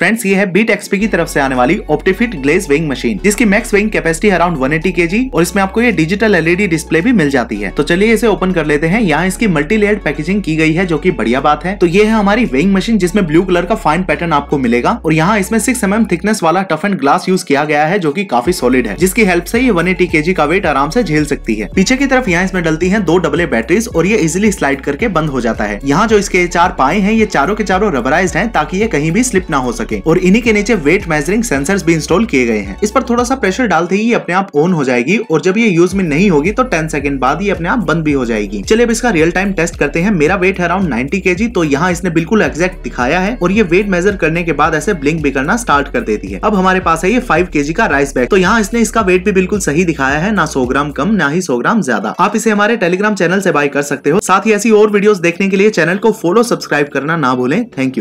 friends ये है beat XP की तरफ से आने वाली ऑप्टिफिट ग्लेज वेइंग मशीन जिसकी max weighing capacity around 180 G और इसमें आपको ये डिजिटल एलईडी डिस्प्ले भी मिल जाती है तो चलिए इसे ओपन कर लेते हैं यहाँ इसकी मल्टी लेयर पैकेजिंग की गई है जो की बढ़िया बात है तो ये है हमारी वेइंग मशीन जिसमें ब्लू कलर का फाइन पैटर्न आपको मिलेगा और यहाँ इसमें सिक्स एम थिकनेस वाला टफ एंड ग्लास यूज किया गया है जो की काफी सॉलिड है जिसकी हेल्प से ये वन एटी के जी का वेट आराम से झेल सकती है पीछे की तरफ यहाँ इसमें डलती है दो डबल बैटरीज और ये इजिली स्लाइड करके बंद हो जाता है यहाँ जो इसके चार पाए हैं ये चारों के चारों रबराइज है ताकि ये कहीं भी स्लिप ना हो सके सके और इन्हीं के नीचे वेट मेजरिंग सेंसर भी इंस्टॉल किए गए हैं इस पर थोड़ा सा प्रेशर डालते ही अपने आप ऑन हो जाएगी और जब ये यूज में नहीं होगी तो टेन सेकंड बाद ही अपने आप बंद भी हो जाएगी चलिए अब इसका रियल टाइम टेस्ट करते हैं मेरा वेट है अराउंड नाइन्टी के तो यहाँ इसने बिल्कुल एक्जेक्ट दिखाया है और ये वेट मेजर करने के बाद ऐसे ब्लिंक भी करना स्टार्ट कर देती है अब हमारे पास है ये फाइव के का राइस बैग तो यहाँ इसने इसका वेट भी बिल्कुल सही दिखाया है ना सौ ग्राम कम ना ही सौ ग्राम ज्यादा आप इसे हमारे टेलीग्राम चैनल से बाय कर सकते हो साथ ही ऐसी और वीडियोस देखने के लिए चैनल को फॉलो सब्सक्राइब करना ना भूलें थैंक यू